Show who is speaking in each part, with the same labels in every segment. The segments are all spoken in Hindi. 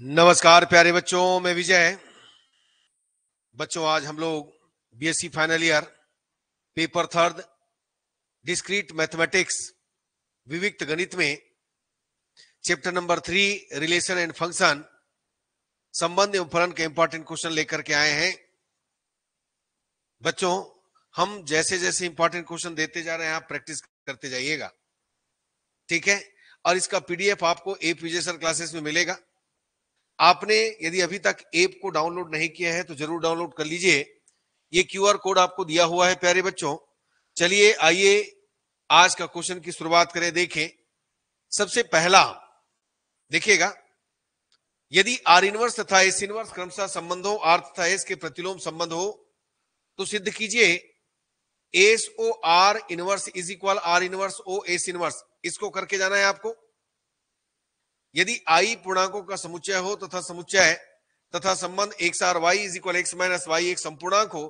Speaker 1: नमस्कार प्यारे बच्चों मैं विजय बच्चों आज हम लोग BSc final year paper third discrete mathematics विविक्त गणित में chapter number three relation and function संबंध एवं फलन के इंपॉर्टेंट क्वेश्चन लेकर के आए हैं बच्चों हम जैसे जैसे इंपॉर्टेंट क्वेश्चन देते जा रहे हैं आप प्रैक्टिस करते जाइएगा ठीक है और इसका पीडीएफ आपको ए पीजे सर क्लासेस में मिलेगा आपने यदि अभी तक ऐप को डाउनलोड नहीं किया है तो जरूर डाउनलोड कर लीजिए ये क्यूआर कोड आपको दिया हुआ है प्यारे बच्चों चलिए आइए आज का क्वेश्चन की शुरुआत करें देखें सबसे पहला देखिएगा यदि आर इनवर्स तथा एस इनवर्स क्रमशः संबंध हो आर तथा एस के प्रतिलोम संबंध हो तो सिद्ध कीजिए S O R inverse is equal R inverse O S inverse इसको करके जाना है आपको यदि आई पूर्णांकों का समुच्चय हो तथा समुच्चय तथा संबंध X R Y is equal X minus Y एक संपूर्णांक हो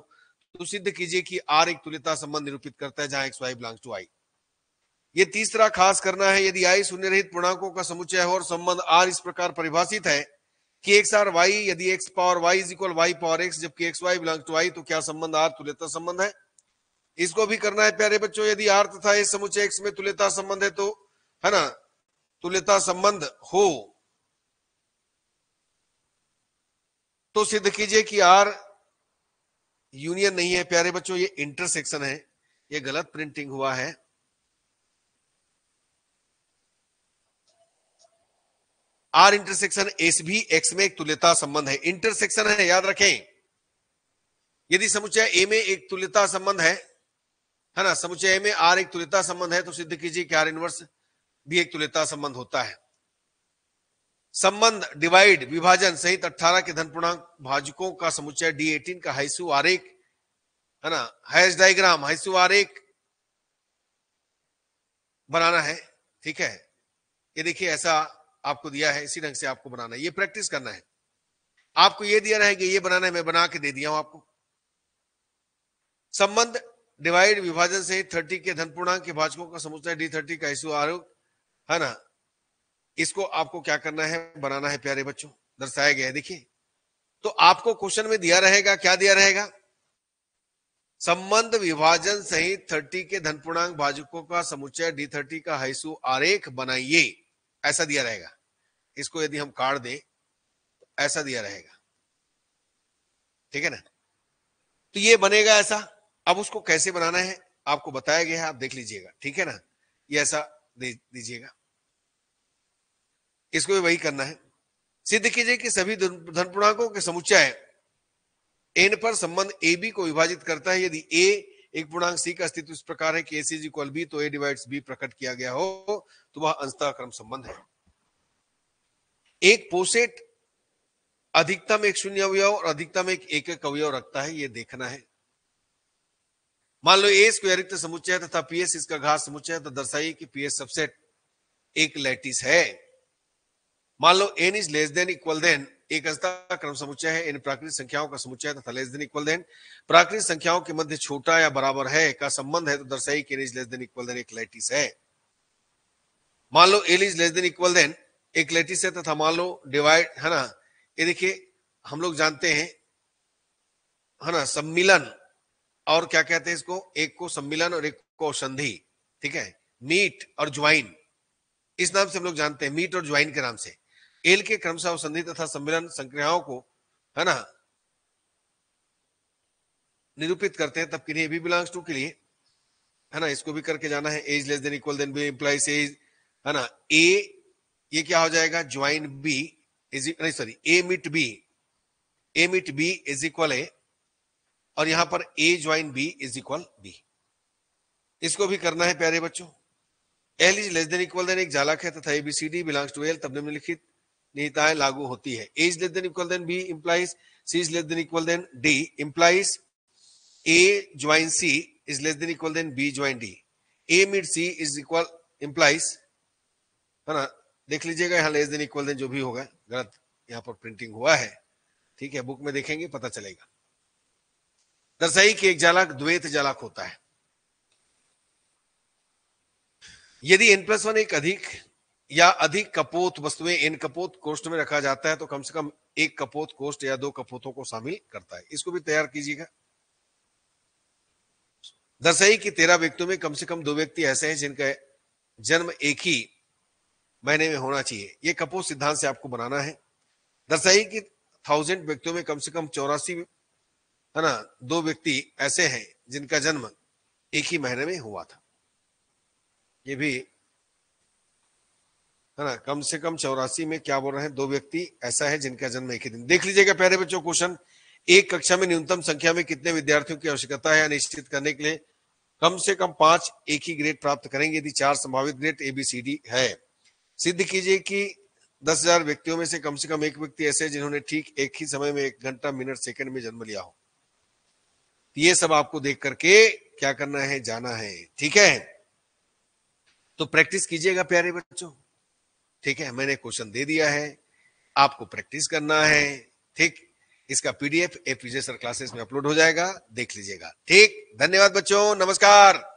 Speaker 1: तो सिद्ध कीजिए कि आर एक तुल्यता संबंध निरूपित करता है जहां X Y belongs to I ये तीसरा खास करना है यदि आई शून्य रहित पूर्णांकों का समुच्चय हो और संबंध आर इस प्रकार परिभाषित है कि एक्स आर वाई यदि X power Y is equal Y power X जबकि X Y belong to I तो क्या संबंध आर तुल्यता संबंध है इसको भी करना है प्यारे बच्चों यदि आर तथा एस समुच्चय एक्स में तुल्यता संबंध है तो है ना तुल्यता संबंध हो तो सिद्ध कीजिए कि आर यूनियन नहीं है प्यारे बच्चों ये इंटरसेक्शन है ये गलत प्रिंटिंग हुआ है आर इंटरसेक्शन एस भी एक्स में एक तुल्यता संबंध है इंटरसेक्शन है याद रखें यदि समुच्चय ए में एक तुल्यता संबंध है है ना समुच्चय में आर एक तुल्यता संबंध है तो सिद्ध कीजिए कि आर इनवर्स भी एक तुल्यता संबंध होता है संबंध डिवाइड विभाजन सहित 18 के धनपूर्णांक भाजकों का समुच्चय डी एटीन का हाइसु आरेख है ना हाइस डायग्राम हाइसु आरेख बनाना है ठीक है ये देखिए ऐसा आपको दिया है इसी ढंग से आपको बनाना है ये प्रैक्टिस करना है आपको ये दिया कि ये बनाना है मैं बना के दे दिया हूं आपको संबंध डिवाइड विभाजन से थर्टी के धनपूर्णांक के भाजकों का समुच्चय डी थर्टी का आरोप है ना इसको आपको क्या करना है बनाना है प्यारे बच्चों दर्शाया गया है देखिए तो आपको क्वेश्चन में दिया रहेगा क्या दिया रहेगा संबंध विभाजन सहित थर्टी के पूर्णांक भाजकों का समुच्चय डी थर्टी का हाइसु आरेख बनाइए ऐसा दिया रहेगा इसको यदि हम काट दे तो ऐसा दिया रहेगा ठीक है ना तो ये बनेगा ऐसा अब उसको कैसे बनाना है आपको बताया गया है आप देख लीजिएगा ठीक है ना ये ऐसा दे दीजिएगा इसको भी वही करना है सिद्ध कीजिए कि सभी धन पूर्णांकों के समुच्चय एन पर संबंध ए बी को विभाजित करता है यदि ए एक पूर्णांक सी का अस्तित्व इस प्रकार है कि ए सीज इक्वल बी तो ए डिवाइड्स बी प्रकट किया गया हो तो वह अंशता क्रम संबंध है एक पोसेट अधिकतम एक शून्य अवयव और अधिकतम एक एक एक अवयव रखता है यह देखना है मान लो ए स्क्वायर समुच्चय तथा पीएस इसका घास समुच्चय तो दर्शाइए कि पीएस सबसेट एक लैटिस है मान लो N is less than equal than एक अजता क्रम समुच्चय है इन प्राकृतिक संख्याओं का समुच्चय तथा लेस देन इक्वल देन प्राकृतिक संख्याओं के मध्य छोटा या बराबर है का संबंध है तो दर्शाई कि N is less than equal than एक लेटिस है मान लो N is less than equal than एक लेटिस है तथा मान लो डिवाइड है ना ये देखिए हम लोग जानते हैं है ना सम्मिलन और क्या कहते हैं इसको एक को सम्मिलन और एक को औषधि ठीक है मीट और ज्वाइन इस नाम से हम लोग जानते हैं मीट और ज्वाइन के नाम से एल के क्रमशः संधि तथा सम्मेलन संक्रियाओं को है ना निरूपित करते हैं तब किन्हीं भी बिलोंग्स टू के लिए है ना इसको भी करके जाना है A is less than equal than B implies A is है ना ए ये क्या हो जाएगा ज्वाइन बी इज नहीं sorry A meet B A meet B is equal ए और यहां पर A join B is equal B इसको भी करना है प्यारे बच्चों L is less than equal than एक जालक है तथा एबीसीडी बिलोंग्स टू एल तब निम्नलिखित नीताएं लागू होती है A is less than equal than B implies C is less than equal than D implies A join C is less than equal than B join D A meet C is equal implies है ना देख लीजिएगा यहाँ लेस देन इक्वल देन जो भी होगा गलत यहाँ पर प्रिंटिंग हुआ है ठीक है बुक में देखेंगे पता चलेगा दर्शाई कि एक जालक द्वैत जालक होता है यदि एन प्लस वन एक अधिक या अधिक कपोत वस्तुएं इन कपोत कोष्ट में रखा जाता है तो कम से कम एक कपोत कोष्ट या दो कपोतों को शामिल करता है इसको भी तैयार कीजिएगा दसई की तेरह व्यक्तियों में कम से कम दो व्यक्ति ऐसे हैं जिनका जन्म एक ही महीने में होना चाहिए ये कपोत सिद्धांत से आपको बनाना है दसई की थाउजेंड व्यक्तियों में कम से कम चौरासी है ना दो व्यक्ति ऐसे हैं जिनका जन्म एक ही महीने में हुआ था ये भी है ना कम से कम चौरासी में क्या बोल रहे हैं दो व्यक्ति ऐसा है जिनका जन्म एक ही दिन देख लीजिएगा प्यारे बच्चों क्वेश्चन एक कक्षा में न्यूनतम संख्या में कितने विद्यार्थियों की आवश्यकता है निश्चित करने के लिए कम से कम पांच एक ही ग्रेड प्राप्त करेंगे यदि चार संभावित grade A B C D है सिद्ध कीजिए कि दस हजार व्यक्तियों में से कम से कम एक व्यक्ति ऐसे है जिन्होंने ठीक एक ही समय में एक घंटा मिनट सेकंड में जन्म लिया हो ये सब आपको देख करके क्या करना है जाना है ठीक है तो प्रैक्टिस कीजिएगा प्यारे बच्चों ठीक है मैंने क्वेश्चन दे दिया है आपको प्रैक्टिस करना है ठीक इसका पीडीएफ एपीजे सर क्लासेस में अपलोड हो जाएगा देख लीजिएगा ठीक धन्यवाद बच्चों नमस्कार